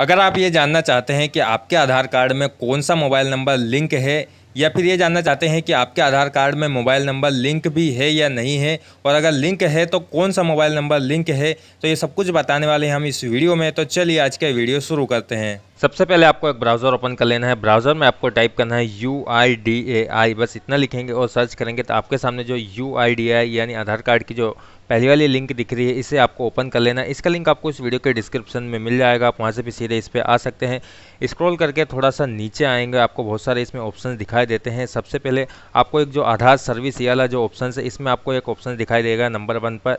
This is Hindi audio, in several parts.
अगर आप ये जानना चाहते हैं कि आपके आधार कार्ड में कौन सा मोबाइल नंबर लिंक है या फिर ये जानना चाहते हैं कि आपके आधार कार्ड में मोबाइल नंबर लिंक भी है या नहीं है और अगर लिंक है तो कौन सा मोबाइल नंबर लिंक है तो ये सब कुछ बताने वाले हैं हम इस वीडियो में तो चलिए आज का वीडियो शुरू करते हैं सबसे पहले आपको एक ब्राउज़र ओपन कर लेना है ब्राउज़र में आपको टाइप करना है यू आई डी ए आई बस इतना लिखेंगे और सर्च करेंगे तो आपके सामने जो यू आई डी आई यानी आधार कार्ड की जो पहली वाली लिंक दिख रही है इसे आपको ओपन कर लेना इसका लिंक आपको इस वीडियो के डिस्क्रिप्शन में मिल जाएगा आप वहाँ से भी सीधे इस पर आ सकते हैं स्क्रॉल करके थोड़ा सा नीचे आएंगे आपको बहुत सारे इसमें ऑप्शन दिखाई देते हैं सबसे पहले आपको एक जो आधार सर्विस ये वाला जो ऑप्शन है इसमें आपको एक ऑप्शन दिखाई देगा नंबर वन पर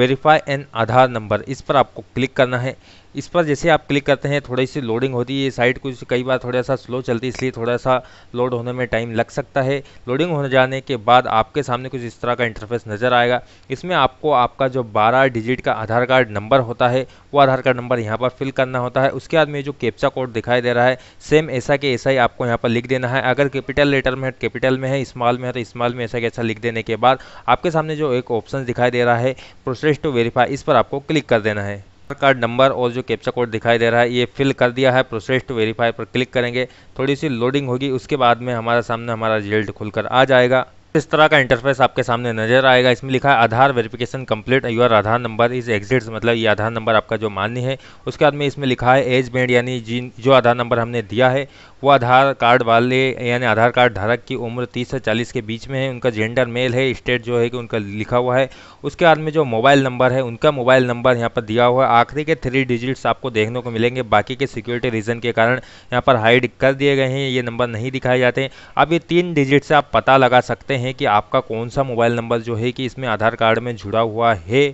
वेरीफाई एन आधार नंबर इस पर आपको क्लिक करना है इस पर जैसे आप क्लिक करते हैं थोड़ी सी लोडिंग होती है ये साइट कुछ कई बार थोड़ा सा स्लो चलती है इसलिए थोड़ा सा लोड होने में टाइम लग सकता है लोडिंग होने जाने के बाद आपके सामने कुछ इस तरह का इंटरफेस नज़र आएगा इसमें आपको आपका जो बारह डिजिट का आधार कार्ड नंबर होता है वो आधार कार्ड नंबर यहाँ पर फिल करना होता है उसके बाद में जो कैप्चा कोड दिखाई दे रहा है सेम ऐसा के ऐसा ही आपको यहाँ पर लिख देना है अगर कैपिटल लेटर में कैपिटल में है इस्माल में है तो इस्माल में ऐसा कैसा लिख देने के बाद आपके सामने जो एक ऑप्शन दिखाई दे रहा है प्रोसेस टू वेरीफाई इस पर आपको क्लिक कर देना है कार्ड नंबर और जो कैप्चा कोड दिखाई दे रहा है ये फिल कर दिया है प्रोसेस टू वेरीफाई पर क्लिक करेंगे थोड़ी सी लोडिंग होगी उसके बाद में हमारा सामने हमारा रिजल्ट खुलकर आ जाएगा इस तरह का इंटरफेस आपके सामने नजर आएगा इसमें लिखा है Aadhaar verification complete your Aadhaar number is exist मतलब ये आधार नंबर आपका जो मान्य है उसके बाद में इसमें लिखा है एज बैंड यानी जिन जो आधार नंबर हमने दिया है वो आधार कार्ड वाले यानी आधार कार्ड धारक की उम्र 30 से 40 के बीच में है उनका जेंडर मेल है स्टेट जो है कि उनका लिखा हुआ है उसके बाद में जो मोबाइल नंबर है उनका मोबाइल नंबर यहाँ पर दिया हुआ है आखिरी के थ्री डिजिट्स आपको देखने को मिलेंगे बाकी के सिक्योरिटी रीज़न के कारण यहाँ पर हाइड कर दिए गए हैं ये नंबर नहीं दिखाए जाते अब ये तीन डिजिट से आप पता लगा सकते हैं कि आपका कौन सा मोबाइल नंबर जो है कि इसमें आधार कार्ड में जुड़ा हुआ है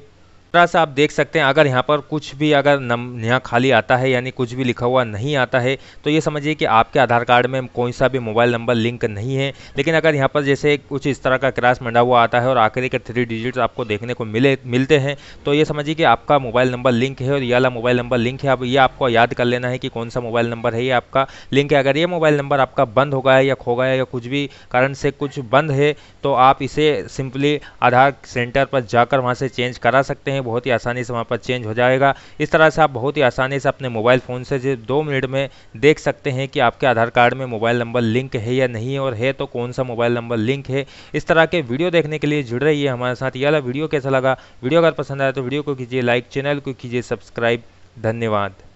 तरह से आप देख सकते हैं अगर यहाँ पर कुछ भी अगर नम यहाँ खाली आता है यानी कुछ भी लिखा हुआ नहीं आता है तो ये समझिए कि आपके आधार कार्ड में कोई सा भी मोबाइल नंबर लिंक नहीं है लेकिन अगर यहाँ पर जैसे कुछ इस तरह का क्रैश मंडा हुआ आता है और आखिरी के थ्री डिजिट्स आपको देखने को मिले मिलते हैं तो ये समझिए कि आपका मोबाइल नंबर लिंक है और ये वाला मोबाइल नंबर लिंक है अब ये आपको याद कर लेना है कि कौन सा मोबाइल नंबर है ये आपका लिंक है अगर ये मोबाइल नंबर आपका बंद होगा या खो गया या कुछ भी कारण से कुछ बंद है तो आप इसे सिंपली आधार सेंटर पर जाकर वहाँ से चेंज करा सकते हैं में बहुत ही आसानी से वहाँ पर चेंज हो जाएगा इस तरह से आप बहुत ही आसानी से अपने मोबाइल फ़ोन से दो मिनट में देख सकते हैं कि आपके आधार कार्ड में मोबाइल नंबर लिंक है या नहीं और है तो कौन सा मोबाइल नंबर लिंक है इस तरह के वीडियो देखने के लिए जुड़ रही है हमारे साथ यह वीडियो कैसा लगा वीडियो अगर पसंद आया तो वीडियो को कीजिए लाइक चैनल को कीजिए सब्सक्राइब धन्यवाद